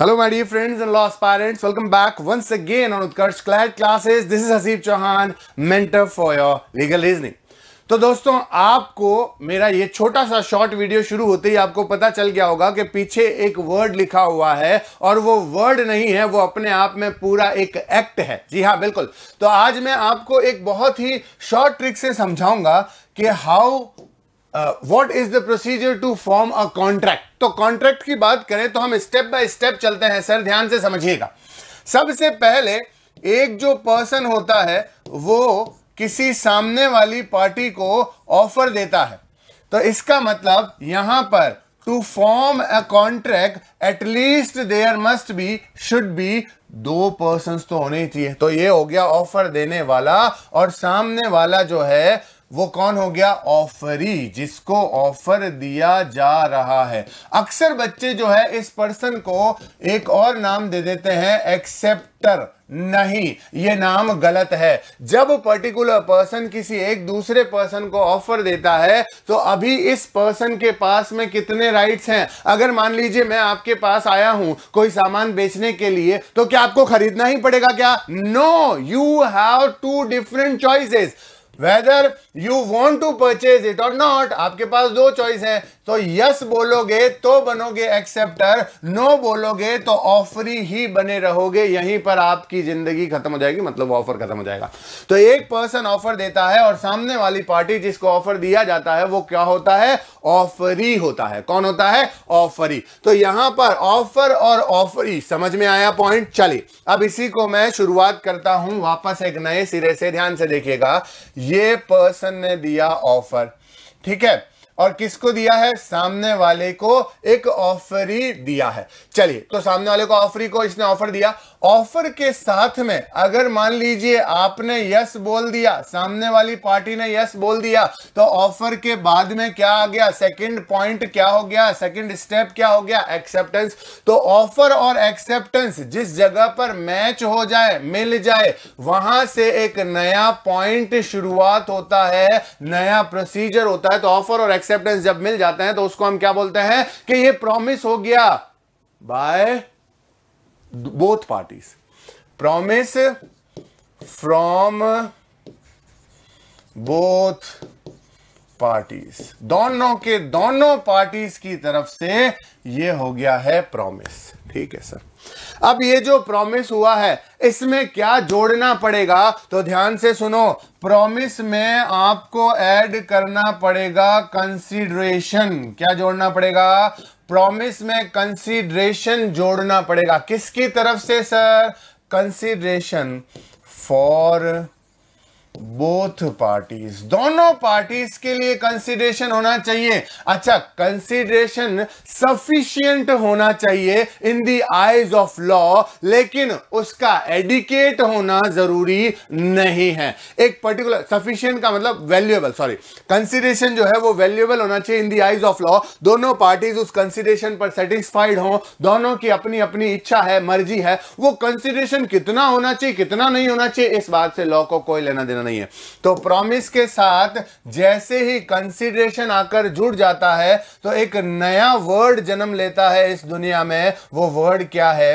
hello my dear friends and loss parents welcome back once again on Utkarsh classes this is Haseeb Chauhan mentor for your legal reasoning तो दोस्तों आपको मेरा ये छोटा सा शॉर्ट वीडियो शुरू होते ही आपको पता चल गया होगा कि पीछे एक वर्ड लिखा हुआ है और वो वर्ड नहीं है वो अपने आप में पूरा एक एक्ट है जी हाँ बिल्कुल तो आज मैं आपको एक बहुत ही शॉर्ट ट्रिक से समझाऊंगा कि how what is the procedure to form a contract तो कॉन्ट्रैक्ट की बात करें तो हम स्टेप बाय स्टेप चलते हैं सर ध्यान से समझिएगा सबसे पहले एक जो पर्सन होता है वो किसी सामने वाली पार्टी को ऑफर देता है तो इसका मतलब यहां पर to form a contract at least there must be should be दो पर्सन तो होने चाहिए तो ये हो गया ऑफर देने वाला और सामने वाला जो है वो कौन हो गया ऑफरी जिसको ऑफर दिया जा रहा है अक्सर बच्चे जो है इस पर्सन को एक और नाम दे देते हैं एक्सेप्टर नहीं ये नाम गलत है जब पर्टिकुलर पर्सन किसी एक दूसरे पर्सन को ऑफर देता है तो अभी इस पर्सन के पास में कितने राइट्स हैं अगर मान लीजिए मैं आपके पास आया हूं कोई सामान बेचने के लिए तो क्या आपको खरीदना ही पड़ेगा क्या no you have two different choices whether you want to purchase it और नॉट आपके पास दो चॉइस है तो यस बोलोगे तो बनोगे एक्सेप्टर नो बोलोगे तो ऑफरी ही बने रहोगे यहीं पर आपकी जिंदगी खत्म हो जाएगी मतलब ऑफर खत्म हो जाएगा तो एक पर्सन ऑफर देता है और सामने वाली पार्टी जिसको ऑफर दिया जाता है वो क्या होता है ऑफरी होता है कौन होता है ऑफरी तो यहां पर ऑफर और ऑफरी समझ में आया पॉइंट चलिए अब इसी को मैं शुरुआत करता हूं वापस एक नए सिरे से ध्यान से देखिएगा ये पर्सन ने दिया ऑफर ठीक है और किसको दिया है सामने वाले को एक ऑफर ही दिया है चलिए तो सामने वाले को ऑफर ही को इसने ऑफर दिया ऑफर के साथ में अगर मान लीजिए आपने यस बोल दिया सामने वाली पार्टी ने यस बोल दिया तो ऑफर के बाद में क्या आ गया सेकंड पॉइंट क्या हो गया सेकंड स्टेप क्या हो गया एक्सेप्टेंस तो ऑफर और एक्सेप्टेंस जिस जगह पर मैच हो जाए मिल जाए वहां से एक नया पॉइंट शुरुआत होता है नया प्रोसीजर होता है तो ऑफर और एक्सेप्टेंस जब मिल जाते हैं तो उसको हम क्या बोलते हैं कि ये प्रॉमिस हो गया by both parties promise from both parties दोनों के दोनों पार्टीज की तरफ से ये हो गया है प्रॉमिस ठीक है सर अब ये जो प्रॉमिस हुआ है इसमें क्या जोड़ना पड़ेगा तो ध्यान से सुनो प्रॉमिस में आपको ऐड करना पड़ेगा कंसीडरेशन क्या जोड़ना पड़ेगा प्रॉमिस में कंसीडरेशन जोड़ना पड़ेगा किसकी तरफ से sir consideration for both parties दोनों पार्टीज के लिए कंसिडरेशन होना चाहिए अच्छा कंसिडरेशन सफिशियंट होना चाहिए in the eyes of law लेकिन उसका एडिकेट होना जरूरी नहीं है एक पर्टिकुलर सफिशियंट का मतलब वैल्यूएबल सॉरी कंसिडरेशन जो है वो वैल्यूएबल होना चाहिए in the eyes of law दोनों पार्टीज उस कंसिडरेशन पर सेटिस्फाइड हो दोनों की अपनी अपनी इच्छा है मर्जी है वो कंसिडरेशन कितना होना चाहिए कितना नहीं होना चाहिए इस बात से लॉ को कोई लेना देना नहीं है तो प्रॉमिस के साथ जैसे ही कंसिडरेशन आकर जुड़ जाता है तो एक नया वर्ड जन्म लेता है इस दुनिया में वो वर्ड क्या है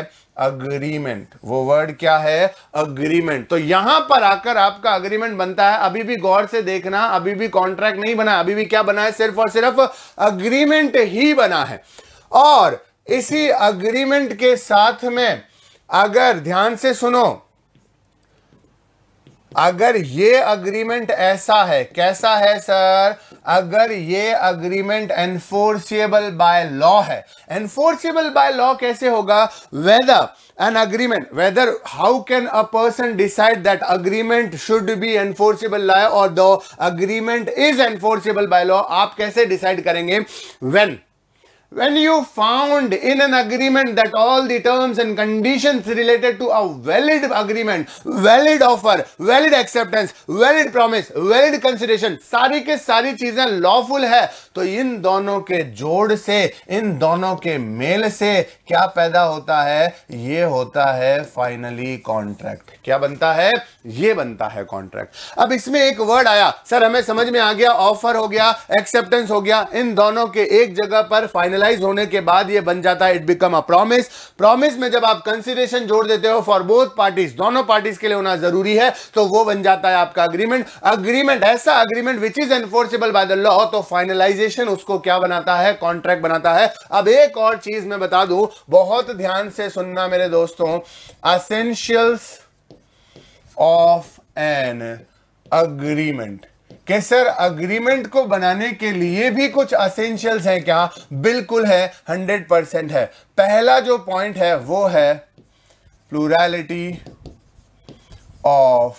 अग्रीमेंट वो वर्ड क्या है अग्रीमेंट तो यहां पर आकर आपका अग्रीमेंट बनता है अभी भी गौर से देखना अभी भी कॉन्ट्रैक्ट नहीं बना अभी भी क्या बना है सिर्फ और सिर्फ अग्रीमेंट ही बना है और इसी अग्रीमेंट के साथ में अगर ध्यान से सुनो अगर ये अग्रीमेंट ऐसा है कैसा है सर अगर ये अग्रीमेंट एनफोर्सिएबल बाय लॉ है एनफोर्सिएबल बाय लॉ कैसे होगा whether an agreement whether how can a person decide that agreement should be enforceable law और दो agreement is enforceable by law आप कैसे डिसाइड करेंगे when when you found in an agreement that all the terms and conditions related to a valid agreement, valid offer, valid acceptance, valid promise, valid consideration, sari ke sari cheeze lawful hai to in dono ke jod se in dono ke मेल se kya paida hota hai ye hota hai finally contract kya banta hai ye banta hai contract ab isme ek word aaya sir hame samajh mein aa gaya offer ho gaya acceptance ho gaya in dono ke ek jagah par final finalise होने के बाद ये बन जाता है it become a promise promise में जब आप कंसिडरेशन जोड़ देते हो फॉर बोथ पार्टीज दोनों पार्टीज के लिए होना जरूरी है तो वो बन जाता है आपका अग्रीमेंट अग्रीमेंट ऐसा agreement which is enforceable by the law तो फाइनलाइजेशन उसको क्या बनाता है कॉन्ट्रैक्ट बनाता है अब एक और चीज मैं बता दू बहुत ध्यान से सुनना मेरे दोस्तों असेंशियल्स ऑफ एन अग्रीमेंट कि सर अग्रीमेंट को बनाने के लिए भी कुछ असेंशियल्स हैं क्या बिल्कुल है हंड्रेड परसेंट है पहला जो पॉइंट है वो है प्लूरैलिटी ऑफ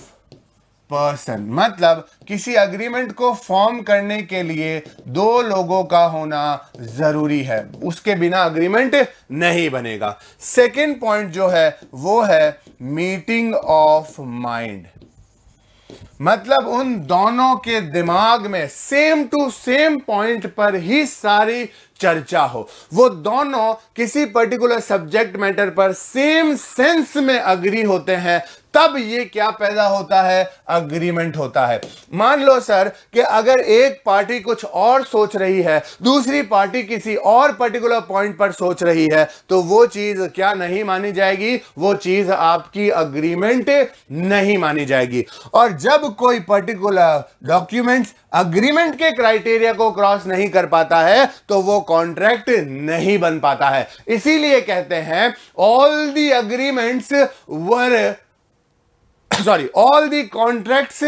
पर्सन मतलब किसी अग्रीमेंट को फॉर्म करने के लिए दो लोगों का होना जरूरी है उसके बिना अग्रीमेंट नहीं बनेगा सेकंड पॉइंट जो है वो है मीटिंग ऑफ माइंड मतलब उन दोनों के दिमाग में सेम टू सेम पॉइंट पर ही सारी चर्चा हो वो दोनों किसी पर्टिकुलर सब्जेक्ट मैटर पर सेम सेंस में अग्री होते हैं तब ये क्या पैदा होता है अग्रीमेंट होता है मान लो सर कि अगर एक पार्टी कुछ और सोच रही है दूसरी पार्टी किसी और पर्टिकुलर पॉइंट पर सोच रही है तो वो चीज क्या नहीं मानी जाएगी वो चीज आपकी अग्रीमेंट नहीं मानी जाएगी और जब कोई पर्टिकुलर डॉक्यूमेंट्स अग्रीमेंट के क्राइटेरिया को क्रॉस नहीं कर पाता है तो वो कॉन्ट्रैक्ट नहीं बन पाता है इसीलिए कहते हैं all the agreements were sorry all the contracts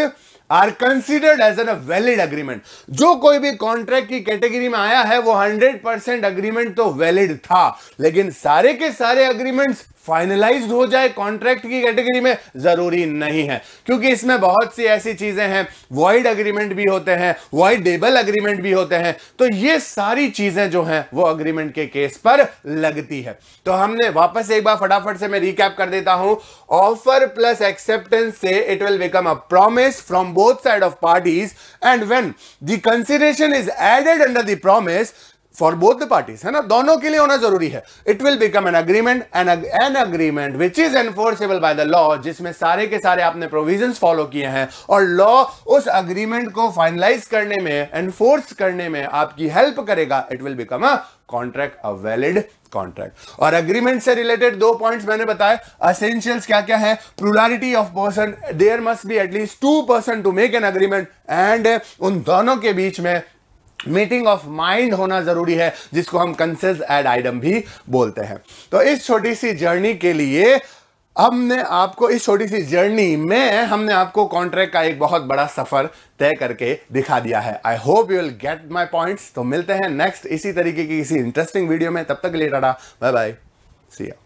are considered as an valid agreement जो कोई भी कॉन्ट्रैक्ट की कैटेगरी में आया है वो 100 परसेंट अग्रीमेंट तो वैलिड था लेकिन सारे के सारे अग्रीमेंट्स फाइनलाइज हो जाए कॉन्ट्रैक्ट की कैटेगरी में जरूरी नहीं है क्योंकि इसमें बहुत सी ऐसी चीजें हैं वाइड अग्रीमेंट भी होते हैं वॉइडेबल अग्रीमेंट भी होते हैं तो ये सारी चीजें जो हैं वो अग्रीमेंट के केस पर लगती है तो हमने वापस एक बार फटाफट से मैं रिकैप कर देता हूं ऑफर प्लस एक्सेप्टेंस से it will become a promise from both side of parties and when the consideration is added under the promise for both the parties है ना दोनों के लिए होना जरूरी है it will become an agreement an an agreement which is enforceable by the law जिसमें सारे के सारे आपने प्रोविजन फॉलो किए हैं और लॉ उस अग्रीमेंट को फाइनलाइज करने में एनफोर्स करने में आपकी हेल्प करेगा it will become a contract a valid contract और अग्रीमेंट से रिलेटेड दो पॉइंट्स मैंने बताए असेंशियल्स क्या क्या है plurality of person there must be at least two person to make an agreement and उन दोनों के बीच में मीटिंग ऑफ माइंड होना जरूरी है जिसको हम कंसेज एड आइडम भी बोलते हैं तो इस छोटी सी जर्नी के लिए हमने आपको इस छोटी सी जर्नी में हमने आपको कॉन्ट्रैक्ट का एक बहुत बड़ा सफर तय करके दिखा दिया है I hope you will get my points तो मिलते हैं नेक्स्ट इसी तरीके की किसी इंटरेस्टिंग वीडियो में तब तक लेटा बाय बाय सी